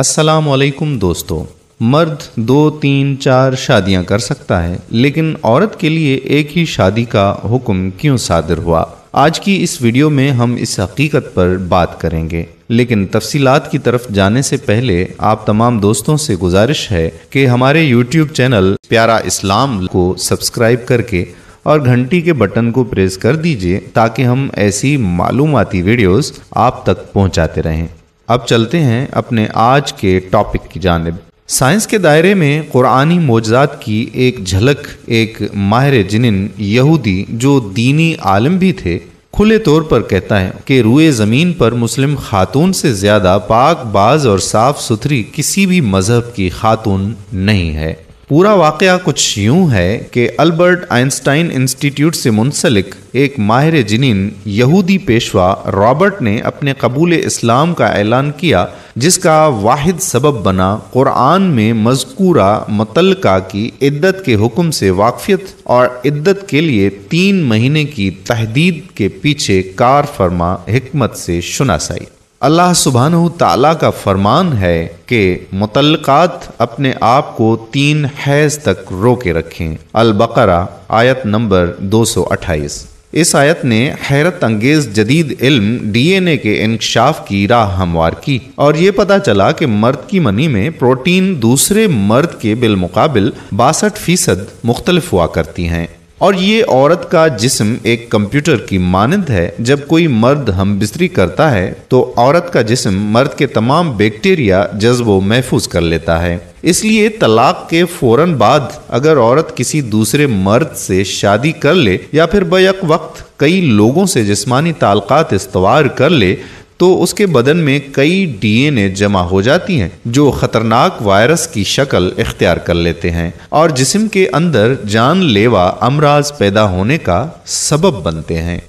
अस्सलाम वालेकुम दोस्तों मर्द दो तीन चार शादियां कर सकता है लेकिन औरत के लिए एक ही शादी का हुक्म क्यों सादर हुआ आज की इस वीडियो में हम इस हकीकत पर बात करेंगे लेकिन तफसीलात की तरफ जाने से पहले आप तमाम दोस्तों से गुजारिश है कि हमारे यूट्यूब चैनल प्यारा इस्लाम को सब्सक्राइब करके और घंटी के बटन को प्रेस कर दीजिए ताकि हम ऐसी मालूमती वीडियोस आप तक पहुंचाते रहें अब चलते हैं अपने आज के टॉपिक की जानब साइंस के दायरे में कुरानी मोजात की एक झलक एक माहिर जिनिन यहूदी जो दीनी आलम भी थे खुले तौर पर कहता है कि रुए ज़मीन पर मुस्लिम खातून से ज़्यादा पाक बाज और साफ सुथरी किसी भी मज़हब की खातून नहीं है पूरा वाक़ कुछ यूं है कि अल्बर्ट आइंस्टाइन इंस्टीट्यूट से मुंसलिक एक माहिर जिनिन यहूदी पेशवा रॉबर्ट ने अपने कबूल इस्लाम का ऐलान किया जिसका वाहिद सबब बना कुरान में मजकूरा मतलका की इद्दत के हुक्म से वाकफियत और इद्दत के लिए तीन महीने की तहदीद के पीछे कार फरमा हमत से शुनासाई अल्लाह सुबहान ताला का फरमान है कि मुतलक़ात अपने आप को तीन हैज़ तक रोके रखें अलबकर आयत नंबर 228 इस आयत ने हैरत अंगेज जदीद इल्म डीएनए के इंकशाफ की राह हमवार की और ये पता चला कि मर्द की मनी में प्रोटीन दूसरे मर्द के बिलमुकाबिल बासठ फीसद मुख्तलफ हुआ करती हैं और ये औरत का जिस्म एक कंप्यूटर की मानंद है जब कोई मर्द हम बिस्तरी करता है तो औरत का जिस्म मर्द के तमाम बैक्टीरिया जज्बो महफूज कर लेता है इसलिए तलाक के फौरन बाद अगर औरत किसी दूसरे मर्द से शादी कर ले या फिर बक वक्त कई लोगों से जिस्मानी तालकात इस्तवार कर ले तो उसके बदन में कई डीएनए जमा हो जाती हैं जो खतरनाक वायरस की शक्ल इख्तियार कर लेते हैं और जिसम के अंदर जानलेवा अमराज पैदा होने का सबब बनते हैं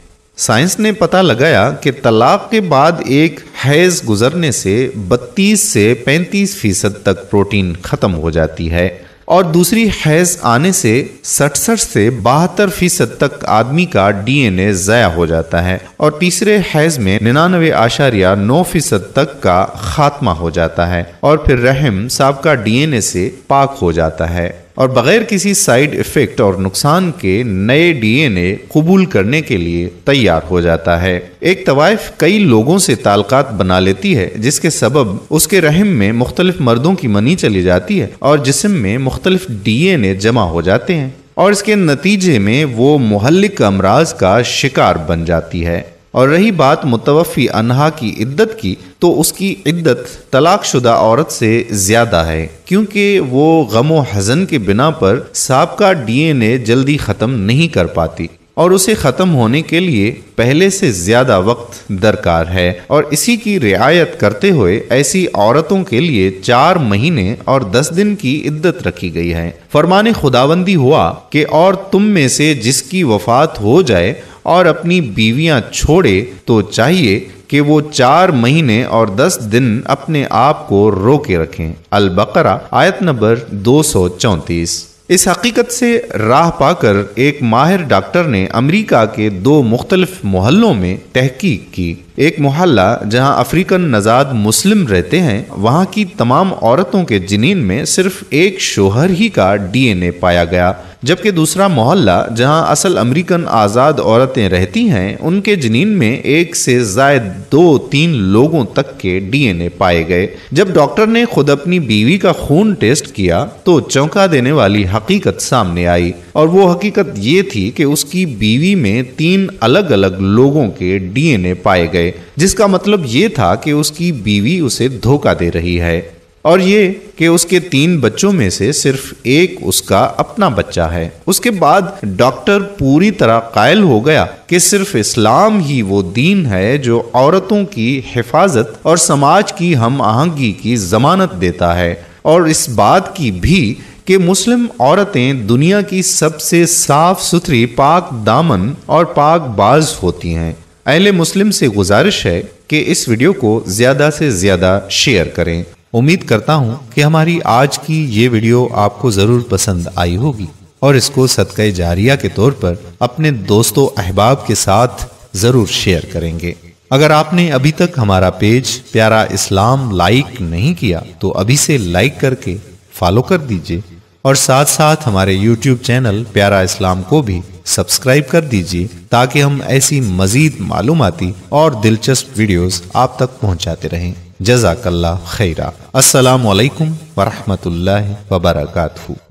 साइंस ने पता लगाया कि तलाक के बाद एक हैज़ गुजरने से 32 से 35 फीसद तक प्रोटीन ख़त्म हो जाती है और दूसरी हैज आने से सड़सठ से बहत्तर फीसद तक आदमी का डीएनए जया हो जाता है और तीसरे हैज में निन्यानवे आशारिया नौ फीसद तक का खात्मा हो जाता है और फिर रहम साहब का डीएनए से पाक हो जाता है और बगैर किसी साइड इफ़ेक्ट और नुकसान के नए डीएनए कबूल करने के लिए तैयार हो जाता है एक तवाइफ कई लोगों से तालकात बना लेती है जिसके सबब उसके रहम में मुख्तलिफ मर्दों की मनी चली जाती है और जिसम में मुख्तलिफ डीएनए जमा हो जाते हैं और इसके नतीजे में वो मुहलिक अमराज का शिकार बन जाती है और रही बात मुतवफ़ी अनहा की इद्दत की तो उसकी इद्दत तलाकशुदा औरत से ज़्यादा है क्योंकि वो गम व हज़न के बिना पर सबका डीएनए जल्दी ख़त्म नहीं कर पाती और उसे ख़त्म होने के लिए पहले से ज़्यादा वक्त दरकार है और इसी की रियायत करते हुए ऐसी औरतों के लिए चार महीने और दस दिन की इद्दत रखी गई है फरमान खुदाबंदी हुआ कि और तुम में से जिसकी वफात हो जाए और अपनी बीवियां छोड़े तो चाहिए कि वो चार महीने और दस दिन अपने आप को रोके रखें अलबकरा आयत नंबर दो सौ चौंतीस इस हकीकत से राह पाकर एक माहिर डॉक्टर ने अमेरिका के दो मुख्तलफ मोहल्लों में तहकीक की एक मोहल्ला जहां अफ्रीकन नजाद मुस्लिम रहते हैं वहां की तमाम औरतों के जिनीन में सिर्फ एक शोहर ही का डीएनए पाया गया जबकि दूसरा मोहल्ला जहां असल अमेरिकन आज़ाद औरतें रहती हैं उनके जनीन में एक से जायद दो तीन लोगों तक के डीएनए पाए गए जब डॉक्टर ने खुद अपनी बीवी का खून टेस्ट किया तो चौंका देने वाली हकीकत सामने आई और वो हकीकत ये थी कि उसकी बीवी में तीन अलग अलग लोगों के डीएनए पाए गए जिसका मतलब ये था कि उसकी बीवी उसे धोखा दे रही है और ये कि उसके तीन बच्चों में से सिर्फ एक उसका अपना बच्चा है उसके बाद डॉक्टर पूरी तरह कायल हो गया कि सिर्फ इस्लाम ही वो दीन है जो औरतों की हिफाजत और समाज की हम आहंगी की जमानत देता है और इस बात की भी कि मुस्लिम औरतें दुनिया की सबसे साफ सुथरी पाक दामन और पाक बाज होती हैं अहले मुस्लिम से गुजारिश है कि इस वीडियो को ज़्यादा से ज़्यादा शेयर करें उम्मीद करता हूँ कि हमारी आज की ये वीडियो आपको ज़रूर पसंद आई होगी और इसको सदक़ जारिया के तौर पर अपने दोस्तों अहबाब के साथ ज़रूर शेयर करेंगे अगर आपने अभी तक हमारा पेज प्यारा इस्लाम लाइक नहीं किया तो अभी से लाइक करके फॉलो कर दीजिए और साथ साथ हमारे यूट्यूब चैनल प्यारा इस्लाम को भी सब्सक्राइब कर दीजिए ताकि हम ऐसी मजीद मालूमती और दिलचस्प वीडियोस आप तक पहुंचाते रहें जजाकल्ला खैरा असलकम वरहमल वबरकू